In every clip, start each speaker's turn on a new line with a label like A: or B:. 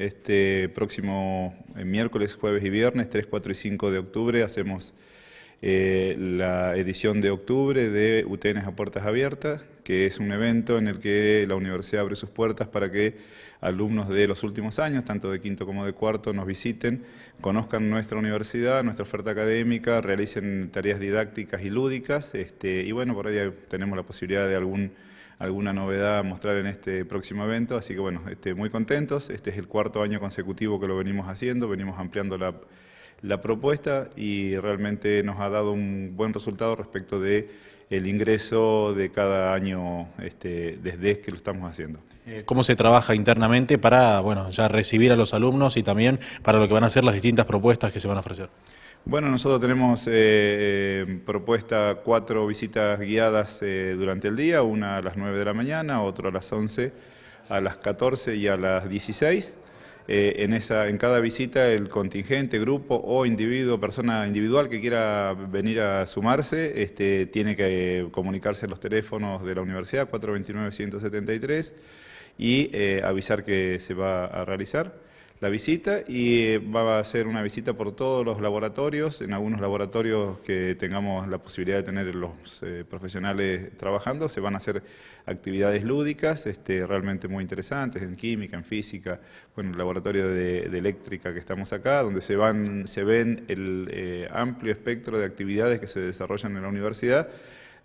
A: Este próximo eh, miércoles, jueves y viernes, 3, 4 y 5 de octubre, hacemos eh, la edición de octubre de UTENES a Puertas Abiertas, que es un evento en el que la universidad abre sus puertas para que alumnos de los últimos años, tanto de quinto como de cuarto, nos visiten, conozcan nuestra universidad, nuestra oferta académica, realicen tareas didácticas y lúdicas, este, y bueno, por ahí tenemos la posibilidad de algún alguna novedad a mostrar en este próximo evento, así que bueno, este, muy contentos, este es el cuarto año consecutivo que lo venimos haciendo, venimos ampliando la, propuesta y realmente nos ha dado un buen resultado respecto de el ingreso de cada año este, desde e que lo estamos haciendo.
B: Eh, ¿Cómo se trabaja internamente para bueno, ya recibir a los alumnos y también para lo que van a ser las distintas propuestas que se van a ofrecer?
A: Bueno, nosotros tenemos eh, eh, propuesta cuatro visitas guiadas eh, durante el día, una a las 9 de la mañana, otra a las 11, a las 14 y a las 16. en, esa, en cada visita el contingente, grupo o individuo, persona individual que quiera venir a sumarse, este, tiene que comunicarse a los teléfonos de la universidad 429-173 y avisar que se va a realizar la visita y eh, va a ser una visita por todos los laboratorios, en algunos laboratorios que tengamos la posibilidad de tener los eh, profesionales trabajando, se van a hacer actividades lúdicas este, realmente muy interesantes en química, en física, bueno, el laboratorio de, eléctrica que estamos acá, donde se, van, se ven el eh, amplio espectro de actividades que se desarrollan en la universidad.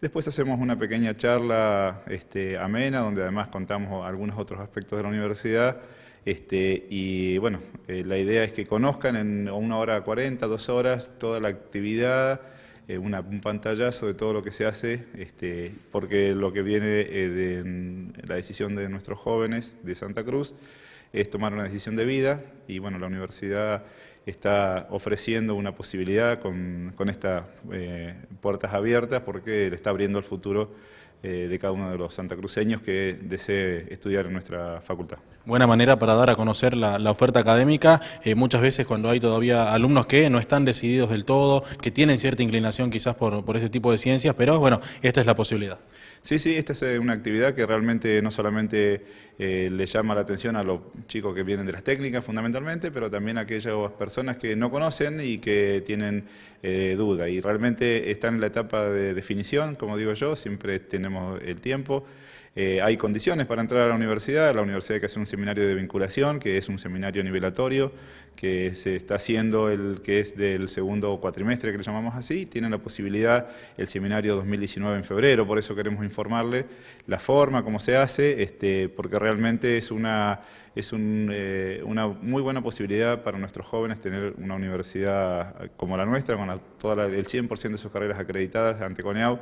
A: Después hacemos una pequeña charla este, amena, donde además contamos algunos otros aspectos de la universidad este, y bueno, eh, la idea es que conozcan en una hora cuarenta, dos horas, toda la actividad, eh, un pantallazo de todo lo que se hace, este, porque lo que viene eh, de la decisión de nuestros jóvenes de Santa Cruz es tomar una decisión de vida y bueno, la universidad está ofreciendo una posibilidad con, estas puertas abiertas porque le está abriendo el futuro eh, de cada uno de los santacruceños que desee estudiar en nuestra facultad.
B: Buena manera para dar a conocer la, oferta académica. Eh, muchas veces cuando hay todavía alumnos que no están decididos del todo, que tienen cierta inclinación quizás por, por este tipo de ciencias, pero bueno, esta es la posibilidad.
A: Sí, sí, esta es eh, una actividad que realmente no solamente le llama la atención a los chicos que vienen de las técnicas fundamentalmente, pero también a aquellas personas que no conocen y que tienen duda. Y realmente están en la etapa de definición, como digo yo, siempre tenemos el tiempo. Eh, hay condiciones para entrar a la universidad, la universidad hay que hacer un seminario de vinculación, que es un seminario nivelatorio, que se está haciendo el que es del segundo cuatrimestre, que le llamamos así, tienen la posibilidad el seminario 2019 en febrero, por eso queremos informarle la forma, cómo se hace, este, porque realmente es una es eh, una muy buena posibilidad para nuestros jóvenes tener una universidad como la nuestra, con toda el 100% de sus carreras acreditadas ante CONEAU,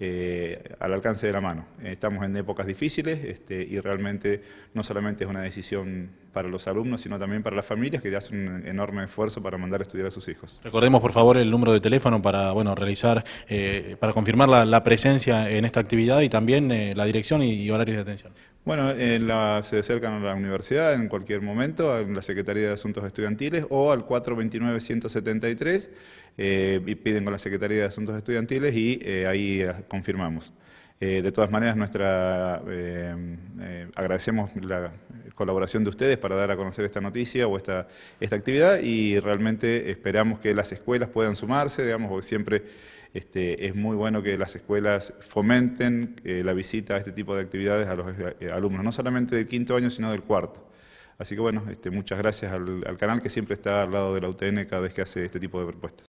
A: eh, al alcance de la mano. Estamos en épocas difíciles este, y realmente no solamente es una decisión para los alumnos, sino también para las familias que hacen un enorme esfuerzo para mandar a estudiar a sus hijos. Recordemos,
B: por favor, el número de teléfono para bueno realizar, eh, para confirmar la, presencia en esta actividad y también eh, la dirección y horarios de atención.
A: Bueno, eh, la, se acercan a la universidad en cualquier momento, a la Secretaría de Asuntos Estudiantiles o al 429-173 eh, y piden con la Secretaría de Asuntos Estudiantiles y eh, ahí confirmamos. de todas maneras, nuestra, agradecemos la colaboración de ustedes para dar a conocer esta noticia o esta, esta actividad y realmente esperamos que las escuelas puedan sumarse, digamos, porque siempre este, es muy bueno que las escuelas fomenten eh, la visita a este tipo de actividades a los eh, alumnos, no solamente del quinto año, sino del cuarto. Así que bueno, este, muchas gracias al canal que siempre está al lado de la UTN cada vez que hace este tipo de propuestas.